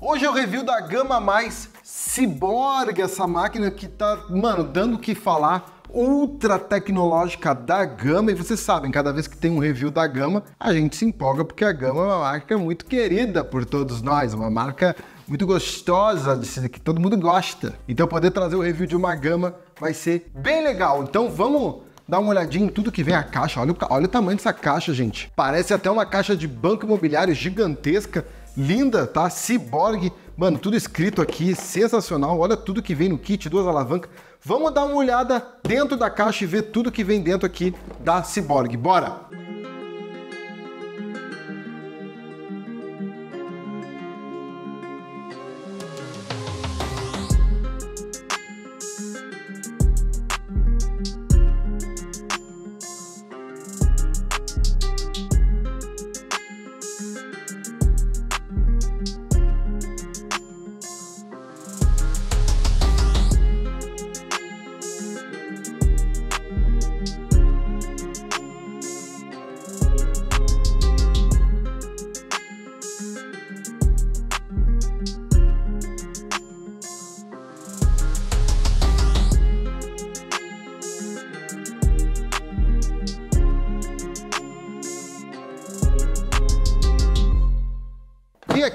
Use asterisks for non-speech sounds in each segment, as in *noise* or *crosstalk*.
Hoje é o review da gama mais Ciborgue, essa máquina que tá, mano, dando o que falar, ultra tecnológica da gama, e vocês sabem, cada vez que tem um review da gama, a gente se empolga porque a gama é uma marca muito querida por todos nós, uma marca muito gostosa, que todo mundo gosta. Então poder trazer o review de uma gama vai ser bem legal. Então vamos dar uma olhadinha em tudo que vem a caixa. Olha o, olha o tamanho dessa caixa, gente. Parece até uma caixa de banco imobiliário gigantesca linda, tá? Cyborg, mano, tudo escrito aqui, sensacional. Olha tudo que vem no kit, duas alavancas. Vamos dar uma olhada dentro da caixa e ver tudo que vem dentro aqui da Cyborg. Bora!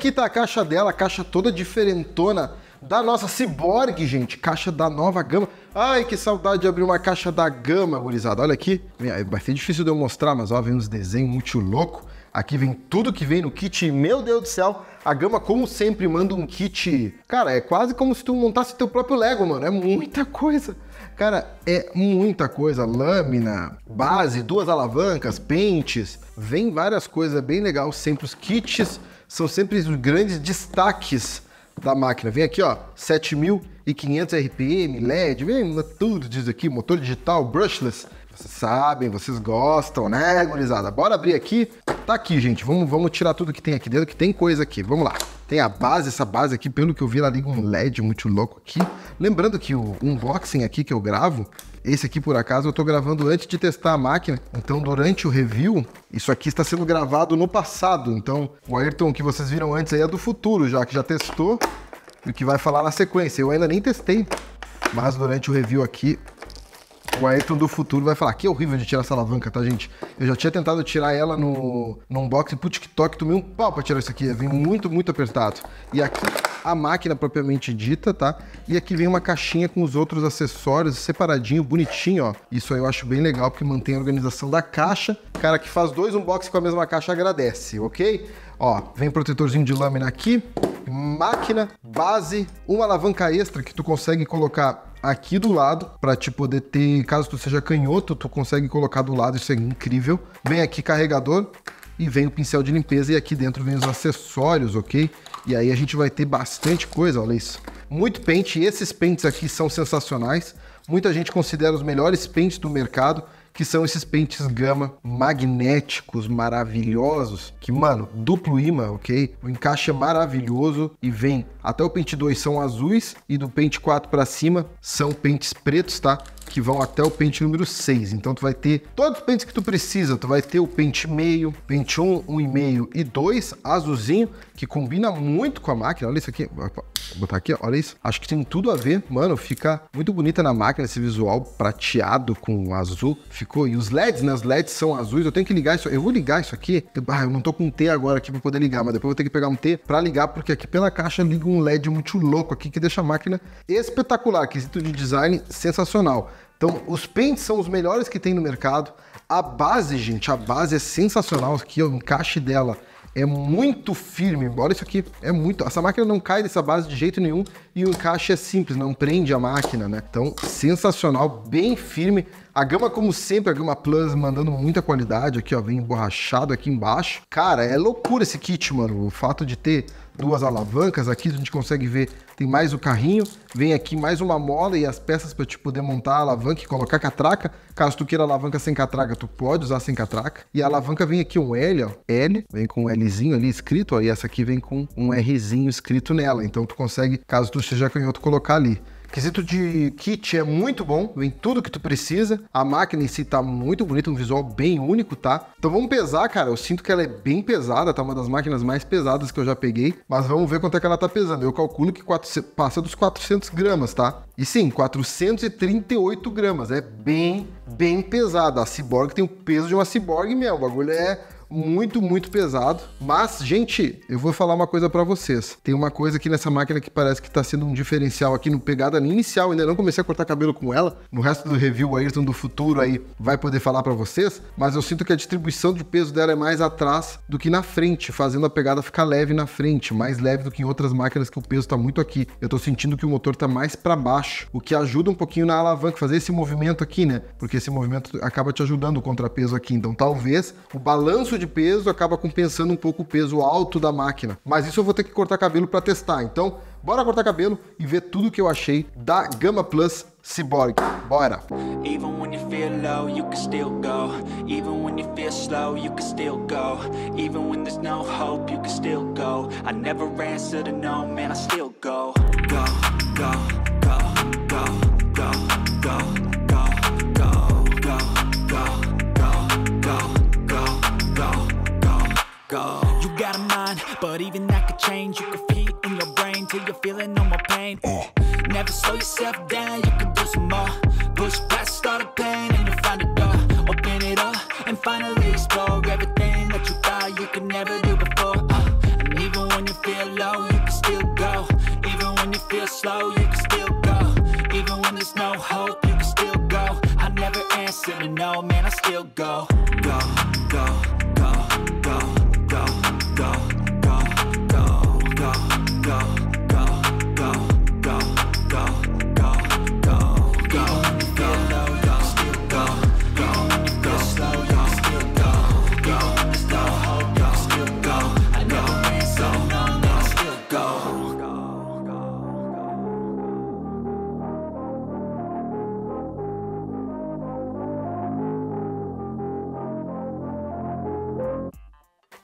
aqui tá a caixa dela, a caixa toda diferentona da nossa Cyborg, gente. Caixa da nova gama. Ai, que saudade de abrir uma caixa da gama, gurizada. Olha aqui. É, vai ser difícil de eu mostrar, mas ó, vem uns desenhos muito louco. Aqui vem tudo que vem no kit. Meu Deus do céu, a Gama, como sempre, manda um kit. Cara, é quase como se tu montasse teu próprio Lego, mano. É muita coisa. Cara, é muita coisa. Lâmina, base, duas alavancas, pentes. Vem várias coisas bem legal. Sempre os kits são sempre os grandes destaques da máquina. Vem aqui, ó, 7500 RPM, LED, vem tudo diz aqui, motor digital, brushless. Vocês sabem, vocês gostam, né, gurizada? Bora abrir aqui. Tá aqui, gente. Vamos, vamos tirar tudo que tem aqui dentro, que tem coisa aqui. Vamos lá. Tem a base, essa base aqui, pelo que eu vi, ela liga um LED muito louco aqui. Lembrando que o unboxing aqui que eu gravo, esse aqui, por acaso, eu estou gravando antes de testar a máquina. Então, durante o review, isso aqui está sendo gravado no passado. Então, o Ayrton que vocês viram antes aí é do futuro já, que já testou e o que vai falar na sequência. Eu ainda nem testei, mas durante o review aqui, o Ayrton do futuro vai falar que é horrível de tirar essa alavanca, tá, gente? Eu já tinha tentado tirar ela no, no unboxing pro TikTok, tomei um pau pra tirar isso aqui. Vem muito, muito apertado. E aqui a máquina propriamente dita, tá? E aqui vem uma caixinha com os outros acessórios separadinho, bonitinho, ó. Isso aí eu acho bem legal porque mantém a organização da caixa. Cara que faz dois unboxings com a mesma caixa agradece, ok? Ó, vem protetorzinho de lâmina aqui, máquina, base, uma alavanca extra que tu consegue colocar aqui do lado para te poder ter, caso tu seja canhoto, tu consegue colocar do lado, isso é incrível. Vem aqui carregador e vem o pincel de limpeza e aqui dentro vem os acessórios, ok? E aí a gente vai ter bastante coisa, olha isso. Muito pente, esses pentes aqui são sensacionais. Muita gente considera os melhores pentes do mercado, que são esses pentes gama magnéticos maravilhosos, que, mano, duplo imã, ok? O encaixe é maravilhoso e vem até o pente 2 são azuis e do pente 4 para cima são pentes pretos, tá? que vão até o pente número 6. Então tu vai ter todos os pentes que tu precisa. Tu vai ter o pente meio, pente 1, 1,5 e 2, azulzinho, que combina muito com a máquina. Olha isso aqui. Vou botar aqui, olha isso. Acho que tem tudo a ver. Mano, fica muito bonita na máquina esse visual prateado com azul. Ficou. E os LEDs, né? Os LEDs são azuis. Eu tenho que ligar isso. Eu vou ligar isso aqui. Ah, eu não tô com um T agora aqui pra poder ligar, mas depois eu vou ter que pegar um T pra ligar, porque aqui pela caixa liga um LED muito louco aqui que deixa a máquina espetacular. Quesito de design sensacional. Então, os pentes são os melhores que tem no mercado. A base, gente, a base é sensacional aqui, o encaixe dela é muito firme, embora isso aqui é muito... Essa máquina não cai dessa base de jeito nenhum e o encaixe é simples, não prende a máquina, né? Então, sensacional, bem firme, a gama, como sempre, a gama Plus mandando muita qualidade aqui, ó. Vem emborrachado aqui embaixo. Cara, é loucura esse kit, mano. O fato de ter duas alavancas aqui, a gente consegue ver, tem mais o carrinho, vem aqui mais uma mola e as peças para te poder montar a alavanca e colocar catraca. Caso tu queira alavanca sem catraca, tu pode usar sem catraca. E a alavanca vem aqui um L, ó, L, vem com um Lzinho ali escrito, ó, e essa aqui vem com um Rzinho escrito nela. Então tu consegue, caso tu seja canhoto, colocar ali. Quesito de kit é muito bom, vem tudo que tu precisa. A máquina em si tá muito bonita, um visual bem único, tá? Então vamos pesar, cara. Eu sinto que ela é bem pesada, tá uma das máquinas mais pesadas que eu já peguei. Mas vamos ver quanto é que ela tá pesando. Eu calculo que 4... passa dos 400 gramas, tá? E sim, 438 gramas. É bem, bem pesada. A Cyborg tem o peso de uma Cyborg mesmo. O bagulho é muito, muito pesado. Mas, gente, eu vou falar uma coisa para vocês. Tem uma coisa aqui nessa máquina que parece que tá sendo um diferencial aqui no pegada inicial. Ainda não comecei a cortar cabelo com ela. No resto do review, o Ayrton do futuro aí vai poder falar para vocês. Mas eu sinto que a distribuição de peso dela é mais atrás do que na frente, fazendo a pegada ficar leve na frente, mais leve do que em outras máquinas que o peso tá muito aqui. Eu tô sentindo que o motor tá mais para baixo, o que ajuda um pouquinho na alavanca, fazer esse movimento aqui, né? Porque esse movimento acaba te ajudando o contrapeso aqui. Então, talvez o balanço de de peso acaba compensando um pouco o peso alto da máquina. Mas isso eu vou ter que cortar cabelo para testar. Então, bora cortar cabelo e ver tudo que eu achei da Gama Plus Cyborg. Bora! Even when you feel low, you can still go. Even when you feel slow, you can still go. Even when there's no hope, you can still go. I never answer to no, man, I still go. Go, go. go. You got a mind, but even that could change. You can feed in your brain till you're feeling no more pain. Uh. Never slow yourself down, you can do some more. Push past all the pain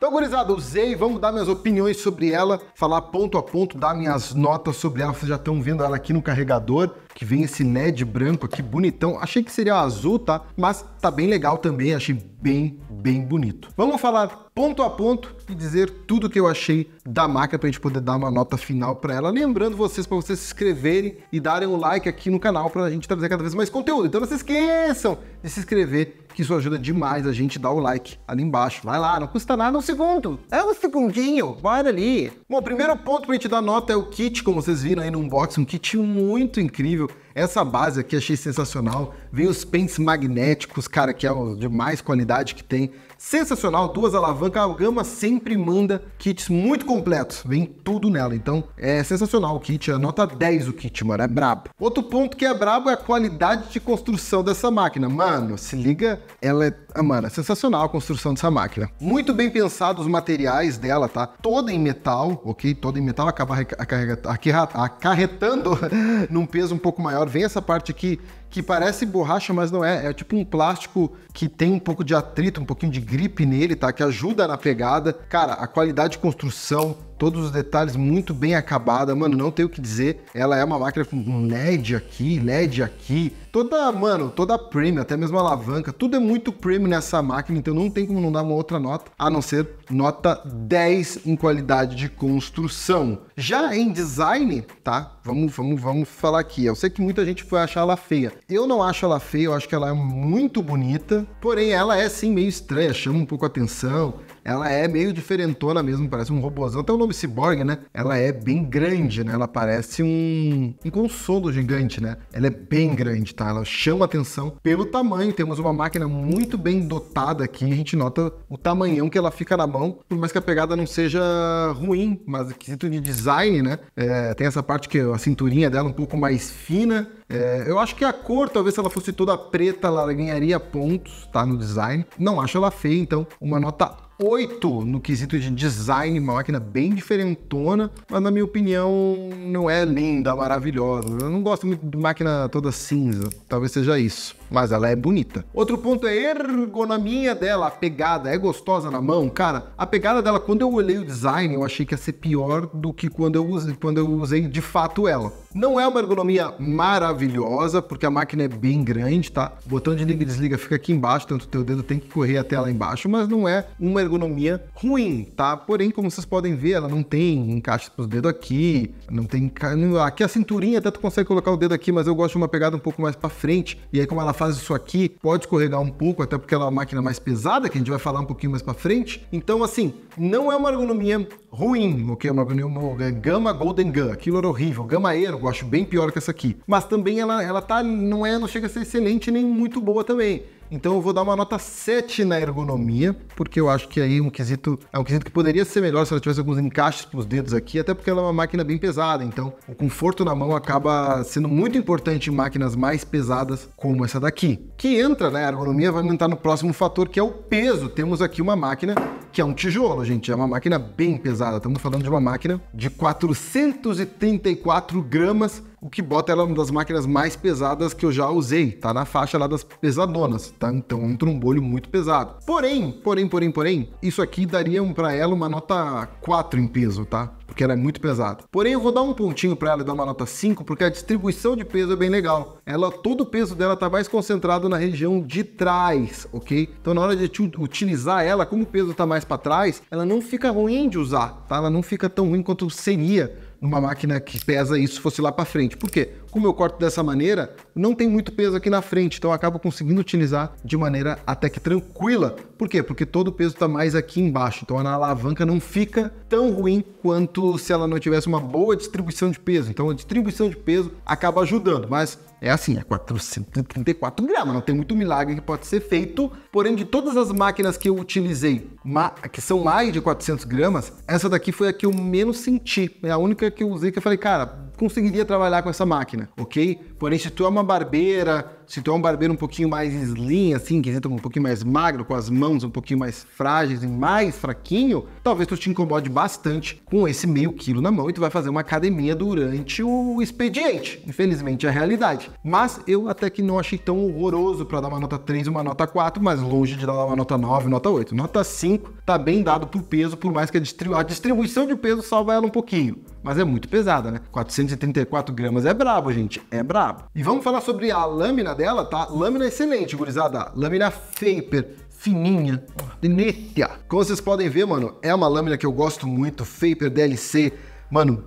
Então, gurizada, usei, vamos dar minhas opiniões sobre ela, falar ponto a ponto, dar minhas notas sobre ela, vocês já estão vendo ela aqui no carregador que vem esse LED branco aqui, bonitão. Achei que seria azul, tá? Mas tá bem legal também, achei bem, bem bonito. Vamos falar ponto a ponto e dizer tudo que eu achei da máquina para a gente poder dar uma nota final para ela. Lembrando vocês para vocês se inscreverem e darem o um like aqui no canal para a gente trazer cada vez mais conteúdo. Então não se esqueçam de se inscrever, que isso ajuda demais a gente dar o like ali embaixo. Vai lá, não custa nada um segundo. É um segundinho, bora ali. Bom, o primeiro ponto para a gente dar nota é o kit, como vocês viram aí no unboxing, um kit muito incrível niveau. Essa base aqui achei sensacional. Vem os pentes magnéticos, cara, que é o de mais qualidade que tem. Sensacional, duas alavancas. A Gama sempre manda kits muito completos. Vem tudo nela. Então é sensacional o kit. É nota 10 o kit, mano. É brabo. Outro ponto que é brabo é a qualidade de construção dessa máquina. Mano, se liga, ela é. Ah, mano, é sensacional a construção dessa máquina. Muito bem pensado os materiais dela, tá? Toda em metal, ok? Toda em metal, acaba acarretando *laughs* num peso um pouco maior vem essa parte aqui que parece borracha, mas não é. É tipo um plástico que tem um pouco de atrito, um pouquinho de gripe nele, tá? Que ajuda na pegada. Cara, a qualidade de construção, todos os detalhes muito bem acabada, mano, não tenho o que dizer. Ela é uma máquina com LED aqui, LED aqui, toda, mano, toda premium, até mesmo a alavanca, tudo é muito premium nessa máquina, então não tem como não dar uma outra nota, a não ser nota 10 em qualidade de construção. Já em design, tá? Vamos, vamos, vamos falar aqui. Eu sei que muita gente vai achar ela feia, eu não acho ela feia, eu acho que ela é muito bonita. Porém, ela é, assim, meio estranha, chama um pouco a atenção ela é meio diferentona mesmo, parece um robôzão. Até o nome Cyborg, né? Ela é bem grande, né? Ela parece um, um consolo gigante, né? Ela é bem grande, tá? Ela chama atenção pelo tamanho. Temos uma máquina muito bem dotada aqui. A gente nota o tamanhão que ela fica na mão, por mais que a pegada não seja ruim, mas quesito de design, né? É, tem essa parte que a cinturinha dela é um pouco mais fina. É, eu acho que a cor, talvez se ela fosse toda preta, ela ganharia pontos, tá? No design. Não acho ela feia, então uma nota 8 no quesito de design, uma máquina bem diferentona, mas na minha opinião não é linda, maravilhosa. Eu não gosto muito de máquina toda cinza, talvez seja isso, mas ela é bonita. Outro ponto é ergonomia dela, a pegada, é gostosa na mão, cara. A pegada dela, quando eu olhei o design, eu achei que ia ser pior do que quando eu usei, quando eu usei de fato ela. Não é uma ergonomia maravilhosa, porque a máquina é bem grande, tá? O botão de liga e desliga fica aqui embaixo, tanto o teu dedo tem que correr até lá embaixo, mas não é uma ergonomia ruim, tá? Porém, como vocês podem ver, ela não tem encaixe para os dedos aqui, não tem aqui a cinturinha até tu consegue colocar o dedo aqui, mas eu gosto de uma pegada um pouco mais para frente. E aí como ela faz isso aqui, pode escorregar um pouco, até porque ela é uma máquina mais pesada, que a gente vai falar um pouquinho mais para frente. Então, assim, não é uma ergonomia ruim, ok? É uma ergonomia Gama Golden Gun, aquilo era horrível. Gama Aero, eu acho bem pior que essa aqui. Mas também ela ela tá não é, não chega a ser excelente nem muito boa também. Então eu vou dar uma nota 7 na ergonomia, porque eu acho que aí é um quesito é um quesito que poderia ser melhor se ela tivesse alguns encaixes para os dedos aqui, até porque ela é uma máquina bem pesada, então o conforto na mão acaba sendo muito importante em máquinas mais pesadas como essa daqui. Que entra, né? A ergonomia vai aumentar no próximo fator, que é o peso. Temos aqui uma máquina que é um tijolo, gente. É uma máquina bem pesada. Estamos falando de uma máquina de 434 gramas, o que bota ela uma das máquinas mais pesadas que eu já usei. Tá na faixa lá das pesadonas, tá? Então é um trombolho muito pesado. Porém, porém, porém, porém, isso aqui daria para ela uma nota 4 em peso, tá? porque ela é muito pesada. Porém, eu vou dar um pontinho para ela e dar uma nota 5, porque a distribuição de peso é bem legal. Ela, todo o peso dela está mais concentrado na região de trás, ok? Então, na hora de utilizar ela, como o peso está mais para trás, ela não fica ruim de usar, tá? Ela não fica tão ruim quanto seria numa máquina que pesa isso fosse lá para frente. Por quê? como eu corto dessa maneira, não tem muito peso aqui na frente, então eu acabo conseguindo utilizar de maneira até que tranquila. Por quê? Porque todo o peso está mais aqui embaixo, então a alavanca não fica tão ruim quanto se ela não tivesse uma boa distribuição de peso. Então a distribuição de peso acaba ajudando, mas é assim, é 434 gramas, não tem muito milagre que pode ser feito. Porém, de todas as máquinas que eu utilizei, que são mais de 400 gramas, essa daqui foi a que eu menos senti. É a única que eu usei que eu falei, cara, conseguiria trabalhar com essa máquina, ok? Porém, se tu é uma barbeira, se tu é um barbeiro um pouquinho mais slim, assim, que um pouquinho mais magro, com as mãos um pouquinho mais frágeis e mais fraquinho, talvez tu te incomode bastante com esse meio quilo na mão e tu vai fazer uma academia durante o expediente. Infelizmente, é a realidade. Mas eu até que não achei tão horroroso para dar uma nota 3, uma nota 4, mas longe de dar uma nota 9, nota 8. Nota 5 tá bem dado por peso, por mais que a, distribu a distribuição de peso salva ela um pouquinho. Mas é muito pesada, né? 434 gramas é brabo, gente. É brabo brabo. E vamos falar sobre a lâmina dela, tá? Lâmina excelente, gurizada. Lâmina Faper, fininha, delícia. Como vocês podem ver, mano, é uma lâmina que eu gosto muito, Faper DLC, mano,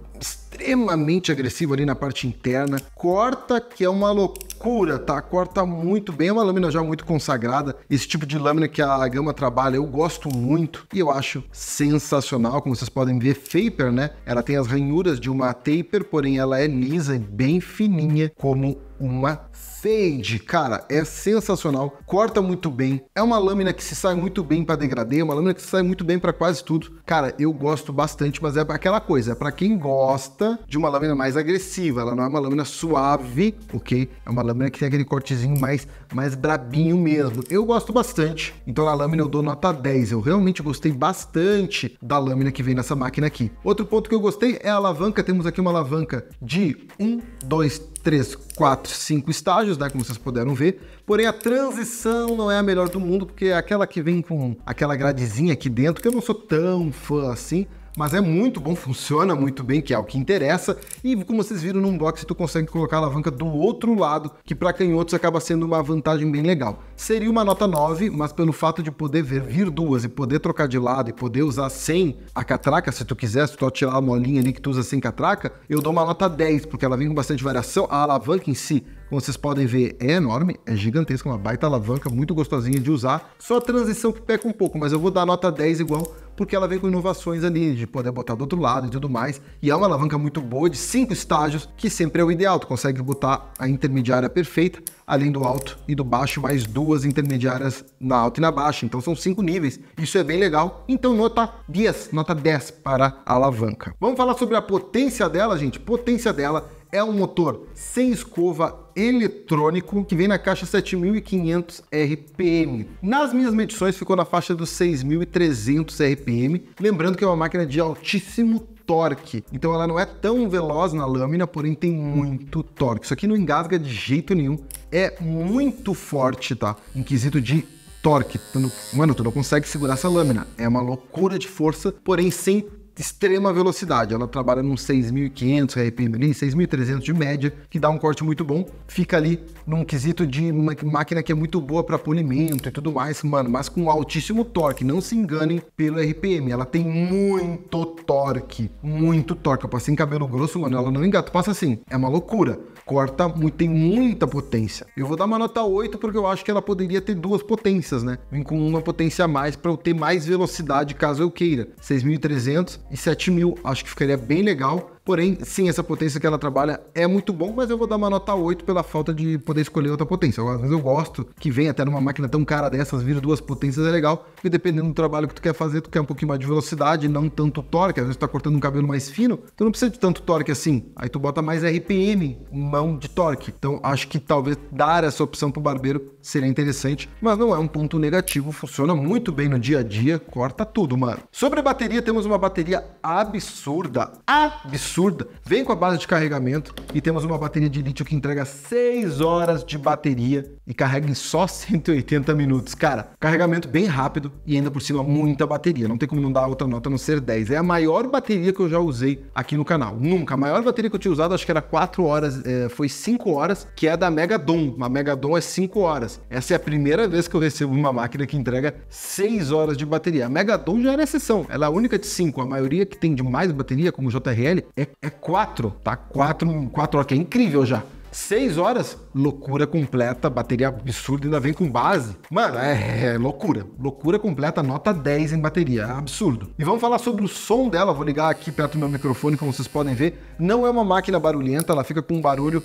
extremamente agressivo ali na parte interna. Corta que é uma loucura, tá? Corta muito bem, é uma lâmina já muito consagrada. Esse tipo de lâmina que a Gama trabalha eu gosto muito e eu acho sensacional. Como vocês podem ver, Faper, né? Ela tem as ranhuras de uma taper, porém ela é lisa e bem fininha como uma fade, cara, é sensacional, corta muito bem, é uma lâmina que se sai muito bem para degradê, é uma lâmina que se sai muito bem para quase tudo. Cara, eu gosto bastante, mas é aquela coisa, é para quem gosta gosta de uma lâmina mais agressiva, ela não é uma lâmina suave, ok? É uma lâmina que tem aquele cortezinho mais, mais brabinho mesmo. Eu gosto bastante, então na lâmina eu dou nota 10. Eu realmente gostei bastante da lâmina que vem nessa máquina aqui. Outro ponto que eu gostei é a alavanca. Temos aqui uma alavanca de 1, 2, 3, 4, 5 estágios, né? Como vocês puderam ver. Porém, a transição não é a melhor do mundo, porque é aquela que vem com aquela gradezinha aqui dentro, que eu não sou tão fã assim, mas é muito bom, funciona muito bem, que é o que interessa. E como vocês viram, num box tu consegue colocar a alavanca do outro lado, que para canhotos acaba sendo uma vantagem bem legal. Seria uma nota 9, mas pelo fato de poder ver vir duas e poder trocar de lado e poder usar sem a catraca, se tu quiser, se tu tirar a molinha ali que tu usa sem catraca, eu dou uma nota 10, porque ela vem com bastante variação. A alavanca em si como vocês podem ver, é enorme, é gigantesca, uma baita alavanca, muito gostosinha de usar. Só a transição que peca um pouco, mas eu vou dar nota 10 igual, porque ela vem com inovações ali, de poder botar do outro lado e tudo mais. E é uma alavanca muito boa, de cinco estágios, que sempre é o ideal. Tu consegue botar a intermediária perfeita, além do alto e do baixo, mais duas intermediárias na alta e na baixa. Então são cinco níveis. Isso é bem legal. Então nota 10, nota 10 para a alavanca. Vamos falar sobre a potência dela, gente. Potência dela é um motor sem escova eletrônico que vem na caixa 7500 RPM. Nas minhas medições ficou na faixa dos 6300 RPM, lembrando que é uma máquina de altíssimo torque. Então ela não é tão veloz na lâmina, porém tem muito torque. Isso aqui não engasga de jeito nenhum. É muito forte, tá? Em quesito de torque. Tu não... mano, tu não consegue segurar essa lâmina. É uma loucura de força, porém sem extrema velocidade. Ela trabalha num 6.500 RPM ali, 6.300 de média, que dá um corte muito bom. Fica ali num quesito de uma máquina que é muito boa para polimento e tudo mais, mano, mas com altíssimo torque. Não se enganem pelo RPM. Ela tem muito torque, muito torque. Eu passei em cabelo grosso, mano, ela não engata. Passa assim, é uma loucura. Corta muito, tem muita potência. Eu vou dar uma nota 8 porque eu acho que ela poderia ter duas potências, né? Vim com uma potência a mais para eu ter mais velocidade caso eu queira. 6.300 e 7 mil. Acho que ficaria bem legal Porém, sim, essa potência que ela trabalha é muito bom, mas eu vou dar uma nota 8 pela falta de poder escolher outra potência. Às vezes eu gosto que vem até numa máquina tão cara dessas, vir duas potências é legal. E dependendo do trabalho que tu quer fazer, tu quer um pouquinho mais de velocidade, não tanto torque. Às vezes tu tá cortando um cabelo mais fino, tu não precisa de tanto torque assim. Aí tu bota mais RPM, mão de torque. Então acho que talvez dar essa opção pro barbeiro seria interessante, mas não é um ponto negativo. Funciona muito bem no dia a dia, corta tudo, mano. Sobre bateria, temos uma bateria absurda. Absurda absurda, vem com a base de carregamento e temos uma bateria de lítio que entrega 6 horas de bateria e carrega em só 180 *laughs* minutos. Cara, carregamento bem rápido e ainda por cima muita bateria. Não tem como não dar outra nota a não ser 10. É a maior bateria que eu já usei aqui no canal. Nunca. A maior bateria que eu tinha usado, acho que era 4 horas, é, foi 5 horas, que é a da Megadon. A Megadon é 5 horas. Essa é a primeira vez que eu recebo uma máquina que entrega 6 horas de bateria. A Megadon já era exceção. Ela é a única de 5. A maioria que tem de mais bateria, como o JRL, é é, é quatro, tá? Quatro, quatro horas, que é incrível já. Seis horas, loucura completa, bateria absurda, ainda vem com base. Mano, é, é, loucura. Loucura completa, nota 10 em bateria, é absurdo. E vamos falar sobre o som dela, vou ligar aqui perto do meu microfone, como vocês podem ver. Não é uma máquina barulhenta, ela fica com um barulho,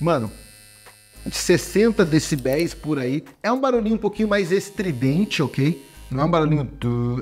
mano, de 60 decibéis por aí. É um barulhinho um pouquinho mais estridente, ok? Não é um barulhinho,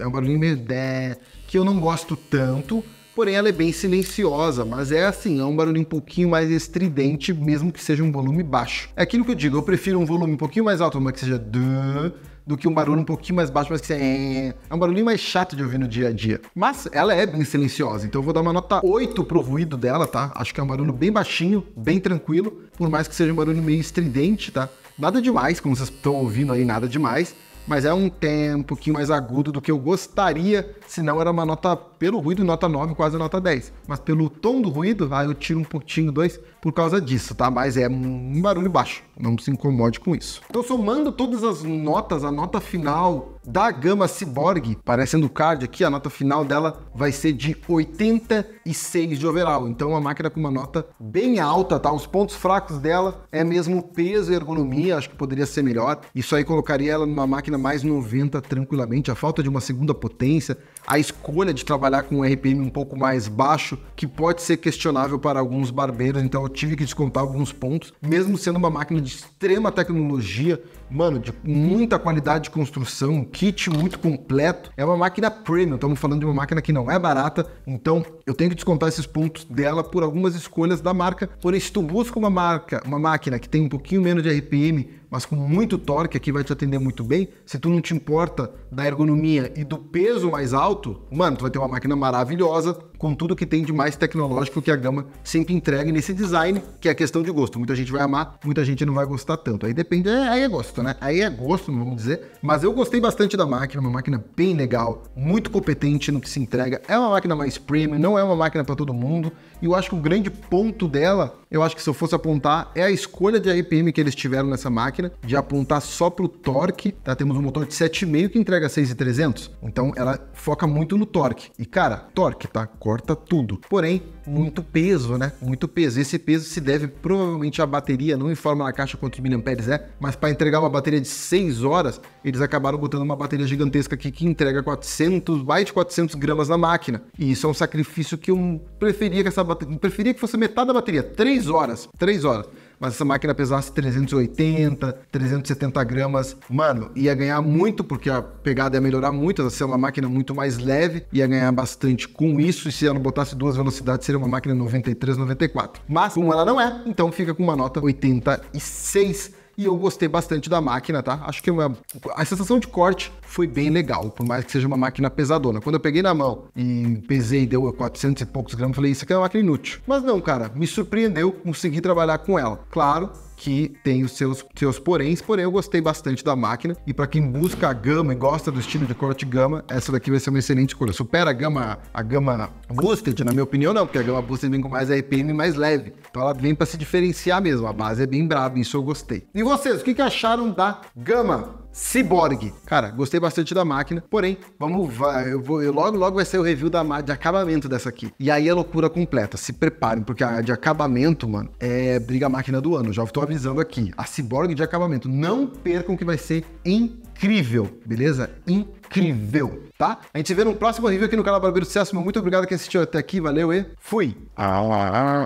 é um barulhinho meio de... que eu não gosto tanto, Porém, ela é bem silenciosa, mas é assim, é um barulho um pouquinho mais estridente, mesmo que seja um volume baixo. É aquilo que eu digo, eu prefiro um volume um pouquinho mais alto, mas que seja do que um barulho um pouquinho mais baixo, mas que seja eh. é um barulhinho mais chato de ouvir no dia a dia. Mas ela é bem silenciosa, então eu vou dar uma nota 8 pro ruído dela, tá? Acho que é um barulho bem baixinho, bem tranquilo, por mais que seja um barulho meio estridente, tá? Nada demais, como vocês estão ouvindo aí, nada demais mas é um tempo um pouquinho mais agudo do que eu gostaria, senão era uma nota, pelo ruído, nota 9, quase nota 10. Mas pelo tom do ruído, aí eu tiro um pontinho, dois, por causa disso, tá? Mas é um barulho baixo, não se incomode com isso. Então somando todas as notas, a nota final da gama Cyborg, parecendo o card aqui, a nota final dela vai ser de 86 de overall. Então, uma máquina com uma nota bem alta, tá? Os pontos fracos dela é mesmo o peso e ergonomia, acho que poderia ser melhor. Isso aí colocaria ela numa máquina mais 90 tranquilamente. A falta de uma segunda potência, a escolha de trabalhar com um RPM um pouco mais baixo, que pode ser questionável para alguns barbeiros, então eu tive que descontar alguns pontos, mesmo sendo uma máquina de extrema tecnologia, mano, de muita qualidade de construção, kit muito completo. É uma máquina premium, estamos falando de uma máquina que não é barata, então eu tenho que descontar esses pontos dela por algumas escolhas da marca. Porém, se tu busca uma marca, uma máquina que tem um pouquinho menos de RPM, mas com muito torque aqui vai te atender muito bem. Se tu não te importa da ergonomia e do peso mais alto, mano, tu vai ter uma máquina maravilhosa com tudo que tem de mais tecnológico que a gama sempre entrega nesse design, que é questão de gosto. Muita gente vai amar, muita gente não vai gostar tanto. Aí depende, é, aí é gosto, né? Aí é gosto, vamos dizer. Mas eu gostei bastante da máquina, uma máquina bem legal, muito competente no que se entrega. É uma máquina mais premium, não é uma máquina para todo mundo. E eu acho que o grande ponto dela, eu acho que se eu fosse apontar, é a escolha de RPM que eles tiveram nessa máquina, de apontar só pro torque, tá? Temos um motor de 7,5 que entrega 6,300. Então ela foca muito no torque. E cara, torque, tá? suporta tudo. Porém, muito peso, né? Muito peso. Esse peso se deve provavelmente à bateria, não informa na caixa quantos miliamperes é, mas para entregar uma bateria de 6 horas, eles acabaram botando uma bateria gigantesca aqui que entrega 400, mais de 400 gramas na máquina. E isso é um sacrifício que eu preferia que essa bateria, preferia que fosse metade da bateria, 3 horas, 3 horas mas essa máquina pesasse 380, 370 gramas, mano, ia ganhar muito, porque a pegada ia melhorar muito, ia ser uma máquina muito mais leve, ia ganhar bastante com isso, e se ela botasse duas velocidades, seria uma máquina 93, 94. Mas, como ela não é, então fica com uma nota 86 e eu gostei bastante da máquina, tá? Acho que uma... a sensação de corte foi bem legal, por mais que seja uma máquina pesadona. Quando eu peguei na mão e pesei e deu 400 e poucos gramas, falei, isso aqui é uma máquina inútil. Mas não, cara, me surpreendeu, consegui trabalhar com ela. Claro, que tem os seus, seus poréns, porém eu gostei bastante da máquina. E para quem busca a gama e gosta do estilo de corte gama, essa daqui vai ser uma excelente escolha. Supera a gama, a gama Boosted, na minha opinião, não, porque a gama Boosted vem com mais RPM mais leve. Então ela vem para se diferenciar mesmo. A base é bem brava, isso eu gostei. E vocês, o que, que acharam da gama? Cyborg. Cara, gostei bastante da máquina, porém, vamos, vai, eu vou, eu logo, logo vai ser o review da, de acabamento dessa aqui. E aí é loucura completa, se preparem, porque a de acabamento, mano, é briga máquina do ano, já estou avisando aqui. A Cyborg de acabamento, não percam que vai ser incrível, beleza? Incrível, tá? A gente se vê no próximo review aqui no canal Barbeiro do Sucesso, muito obrigado que assistiu até aqui, valeu e fui! Ah,